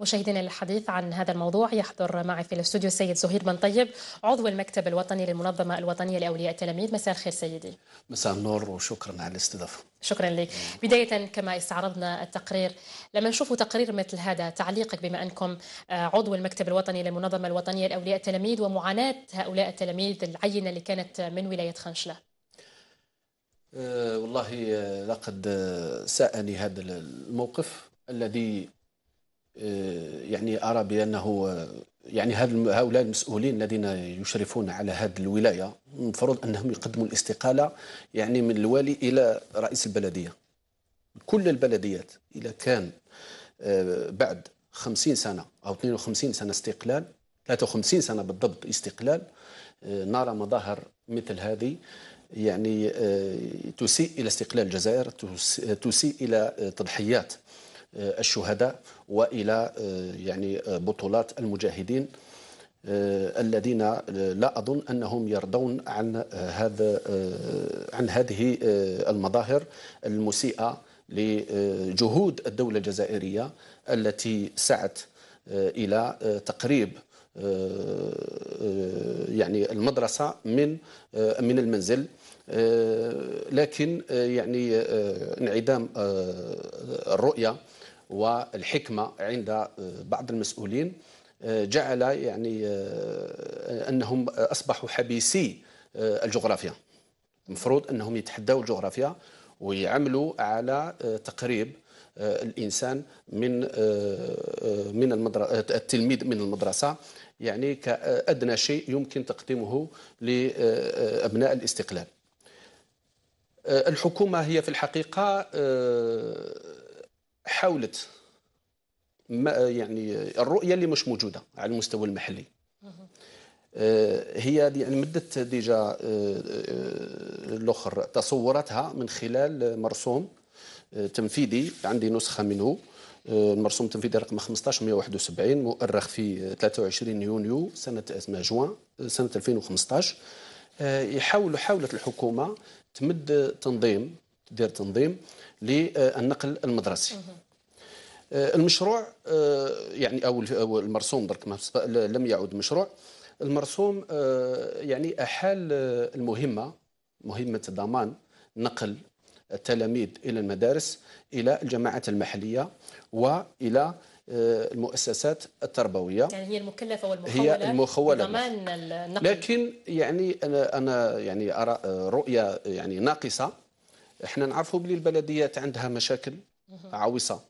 مشاهدينا للحديث عن هذا الموضوع يحضر معي في الاستوديو السيد زهير بن طيب عضو المكتب الوطني للمنظمة الوطنية لأولياء التلاميذ مساء الخير سيدي مساء النور وشكرا على الاستضافة شكرا لك بداية كما استعرضنا التقرير لما نشوف تقرير مثل هذا تعليقك بما أنكم آه، عضو المكتب الوطني للمنظمة الوطنية لأولياء التلاميذ ومعاناة هؤلاء التلاميذ العينة اللي كانت من ولاية خنشلة آه، والله آه، لقد ساءني هذا الموقف الذي آه، يعني ارى بانه آه، يعني هؤلاء المسؤولين الذين يشرفون على هذه الولايه المفروض انهم يقدموا الاستقاله يعني من الوالي الى رئيس البلديه كل البلديات اذا كان آه، بعد 50 سنه او 52 سنه استقلال 53 سنه بالضبط استقلال نرى مظاهر مثل هذه يعني تسيء الى استقلال الجزائر تسيء الى تضحيات الشهداء والى آه، يعني آه، بطولات المجاهدين آه، الذين لا اظن انهم يرضون عن هذا عن هذه المظاهر المسيئه لجهود الدوله الجزائريه التي سعت الى تقريب يعني المدرسه من من المنزل لكن يعني انعدام الرؤيه والحكمة عند آه، بعض المسؤولين آه، جعل يعني آه، أنهم أصبحوا حبيسي الجغرافيا المفروض أنهم يتحدوا الجغرافيا ويعملوا على تقريب الانسان من من التلميذ من المدرسه يعني كادنى شيء يمكن تقديمه لابناء الاستقلال الحكومه هي في الحقيقه حاولت ما يعني الرؤيه اللي مش موجوده على المستوى المحلي آه، هي يعني مدت ديجا آه، آه، الاخر تصوراتها من خلال مرسوم تنفيذي عندي نسخه منه المرسوم التنفيذي رقم 15171 مؤرخ في 23 يونيو سنه اسمها جوان سنه 2015 يحاول حاولت الحكومه تمد تنظيم دير تنظيم للنقل المدرسي آه، المشروع آه، يعني او المرسوم درك لم يعد مشروع المرسوم آه، يعني احال المهمه مهمه ضمان نقل التلاميذ الى المدارس الى الجماعات المحليه والى المؤسسات التربويه يعني هي المكلفه والمخوله هي المخوله ضمان النقل لكن يعني انا انا يعني ارى رؤيه يعني ناقصه احنا نعرفوا بلي البلديات عندها مشاكل عويصه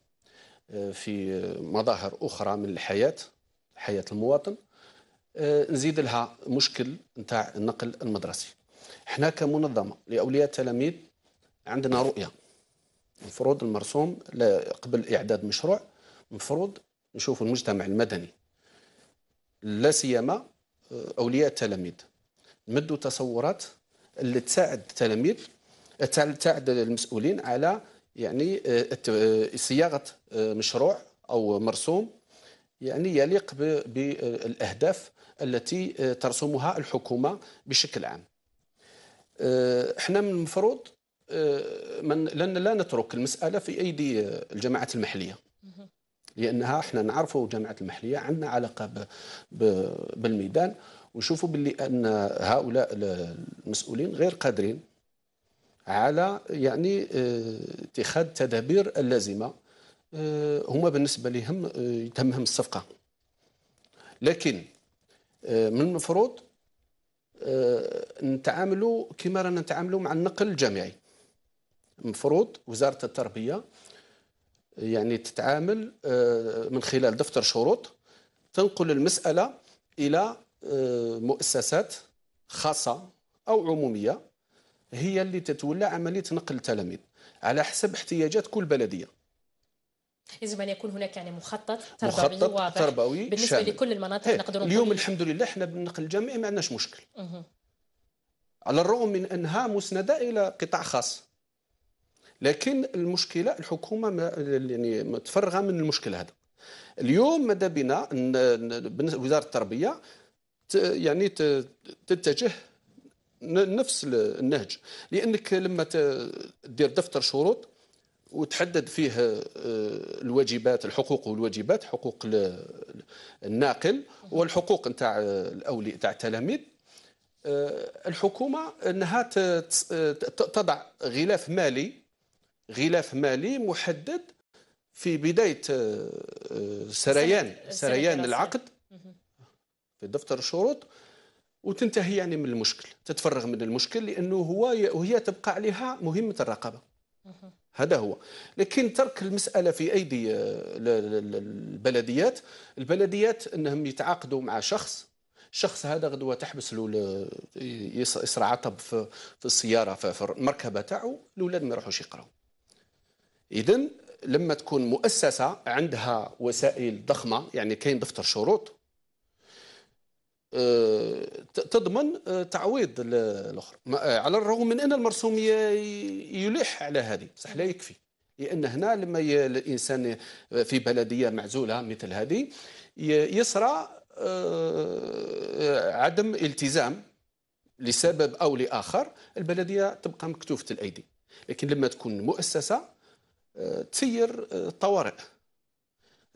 آه، في مظاهر اخرى من الحياه حياه المواطن آه، نزيد لها مشكل نتاع النقل المدرسي احنا كمنظمه لاولياء التلاميذ عندنا رؤيه المفروض المرسوم قبل اعداد مشروع المفروض نشوف المجتمع المدني لا سيما آه، اولياء التلاميذ نمدوا تصورات اللي تساعد التلاميذ تعدل المسؤولين على يعني آه، آه، صياغه آه، مشروع او مرسوم يعني يليق بالاهداف التي ترسمها الحكومه بشكل عام. احنا من المفروض من لن لا نترك المساله في ايدي الجماعات المحليه. لانها احنا نعرفوا جماعه المحليه عندنا علاقه ب ب بالميدان ونشوفوا باللي ان هؤلاء المسؤولين غير قادرين على يعني آه، اتخاذ التدابير اللازمه آه، هما بالنسبه لهم آه، يتمهم الصفقه لكن من المفروض نتعاملوا كما رانا نتعاملوا مع النقل الجامعي المفروض وزاره التربيه يعني تتعامل من خلال دفتر شروط تنقل المساله الى مؤسسات خاصه او عموميه هي اللي تتولى عمليه نقل التلاميذ على حسب احتياجات كل بلديه يجب ان يكون هناك يعني مخطط تربوي مخطط واضح تربوي بالنسبه شامل. لكل المناطق نقدر اليوم الحمد لله احنا بالنقل الجامعي ما عندناش مشكل مه. على الرغم من انها مسنده الى قطاع خاص لكن المشكله الحكومه ما يعني متفرغه من المشكل هذا اليوم ماذا بنا وزاره التربيه يعني تتجه نفس النهج لانك لما تدير دفتر شروط وتحدد فيه آه، الواجبات الحقوق والواجبات حقوق الناقل والحقوق نتاع الاولياء نتاع التلاميذ آه، الحكومه انها آه، تضع غلاف مالي غلاف مالي محدد في بدايه سريان سريان العقد في دفتر الشروط وتنتهي يعني من المشكل تتفرغ من المشكل لانه هو وهي تبقى عليها مهمه الرقابه هذا هو لكن ترك المساله في ايدي آه، البلديات البلديات انهم يتعاقدوا مع شخص الشخص هذا غدوه تحبس له يسرع عطب في السياره في المركبه تاعو الاولاد ما يروحوش يقراو اذا لما تكون مؤسسه عندها وسائل ضخمه يعني كاين دفتر شروط آه، تضمن آه، تعويض الاخر آه، على الرغم من ان المرسوم يلح على هذه بصح لا يكفي لان هنا لما الانسان في بلديه معزوله مثل هذه يسرى عدم التزام لسبب او لاخر البلديه تبقى مكتوفه الايدي لكن لما تكون مؤسسه تسير الطوارئ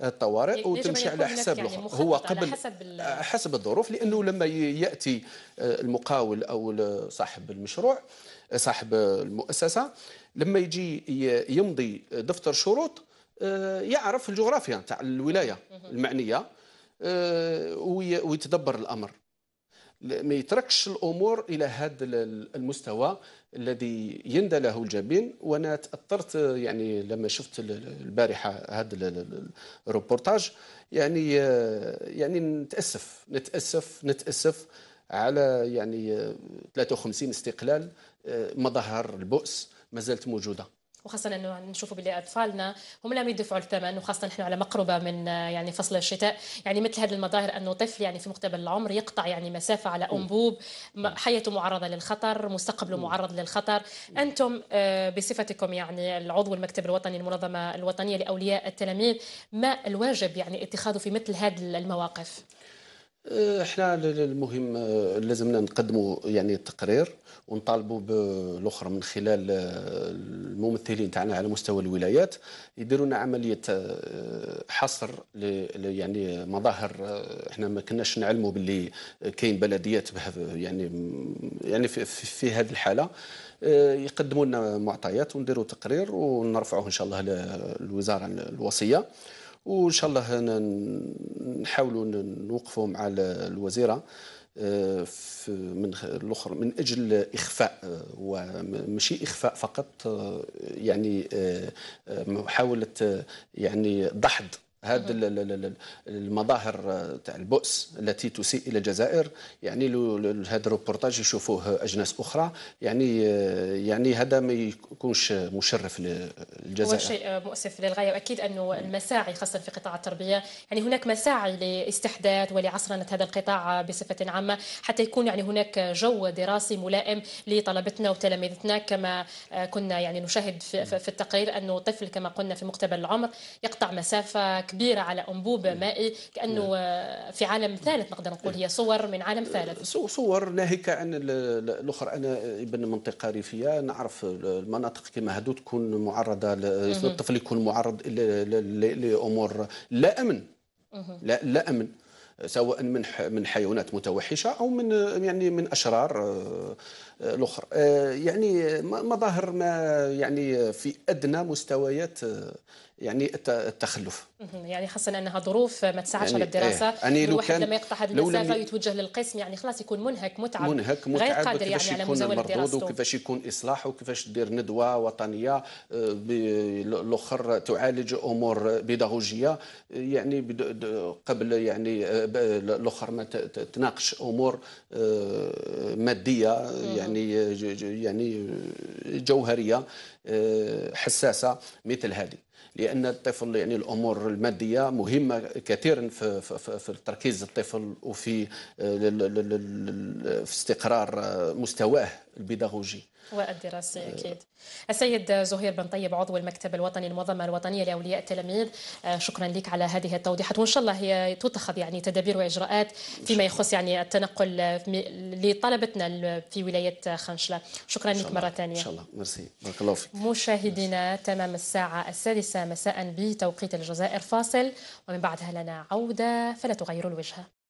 الطوارئ وتمشي على حساب يعني هو قبل حسب, آه، حسب الظروف لانه لما ياتي آه، المقاول او صاحب المشروع آه، صاحب المؤسسه لما يجي يمضي دفتر شروط يعرف الجغرافيا تاع الولايه المعنيه ويتدبر الامر ما يتركش الامور الى هذا المستوى الذي يندى له الجبين وانا تاثرت يعني لما شفت البارحه هذا الروبورتاج يعني يعني نتاسف نتاسف نتاسف على يعني 53 استقلال آه، مظهر البؤس ما زالت موجوده وخاصه انه نشوفوا بلي اطفالنا هم لم يدفعوا الثمن وخاصه نحن على مقربه من يعني فصل الشتاء يعني مثل هذه المظاهر انه طفل يعني في مقتبل العمر يقطع يعني مسافه على انبوب حياته معرضه للخطر مستقبله معرض للخطر انتم آه، بصفتكم يعني العضو المكتب الوطني المنظمه الوطنيه لاولياء التلاميذ ما الواجب يعني اتخاذه في مثل هذه المواقف احنا المهم آه، لازمنا نقدموا يعني التقرير ونطالبوا بالاخر من خلال آه، الممثلين تاعنا على مستوى الولايات يديروا لنا عمليه آه، حصر يعني مظاهر احنا ما كناش نعلموا باللي كاين بلديات يعني يعني في, في, في هذه الحاله يقدموا لنا معطيات ونديروا تقرير ونرفعوه ان شاء الله للوزاره الوصيه وان شاء الله نحاولوا نوقفوا مع الوزيره آه، من الاخر من اجل اخفاء آه، ومشي اخفاء فقط آه، يعني محاوله يعني دحض هذه المظاهر آه، تاع البؤس التي تسيء الى الجزائر يعني هذا الروبورتاج يشوفوه اجناس اخرى يعني آه، يعني هذا ما يكونش مشرف للجزائر هو شيء مؤسف للغايه واكيد انه المساعي خاصه في قطاع التربيه يعني هناك مساعي لاستحداث ولعصرنه هذا القطاع بصفه عامه حتى يكون يعني هناك جو دراسي ملائم لطلبتنا وتلاميذتنا كما آه، كنا يعني نشاهد في, في التقرير انه طفل كما قلنا في مقتبل العمر يقطع مسافه كبيره على انبوب إيه. مائي كانه إيه. آه، في عالم ثالث نقدر نقول هي صور من عالم ثالث صور ناهيك عن الاخر انا ابن منطقه ريفيه نعرف المناطق كما هذو تكون معرضه الطفل يكون معرض لامور لا امن لا لا امن سواء من من حيوانات متوحشه او من يعني من اشرار آه، آه، الاخرى يعني مظاهر ما يعني في ادنى مستويات يعني التخلف يعني خاصه انها ظروف ما تساعدش يعني على الدراسه ايه. يعني لو كان لما يقطع هذه المسافه ويتوجه للقسم يعني خلاص يكون منهك متعب منهك متعب غير قادر يعني على مزاوله دراسته وكيفاش يكون اصلاح وكيفاش دير ندوه وطنيه الاخر آه، تعالج امور بيداغوجيه يعني قبل يعني الاخر آه، ما تناقش امور آه، ماديه يعني يعني جوهريه آه، حساسه مثل هذه لان الطفل يعني الامور الماديه مهمه كثيرا في, في, في تركيز الطفل وفي آه، في استقرار آه، مستواه البيداغوجي والدراسي اكيد. السيد زهير بن طيب عضو المكتب الوطني المنظمه الوطنيه لاولياء التلاميذ آه، شكرا لك على هذه التوضيحات وان شاء الله هي تتخذ يعني تدابير واجراءات فيما يخص يعني التنقل لطلبتنا في ولايه خنشله شكرا لك مره ثانيه ان شاء الله ميرسي بارك الله فيك مشاهدينا تمام الساعه السادسه مساء بتوقيت الجزائر فاصل ومن بعدها لنا عوده فلا تغيروا الوجهه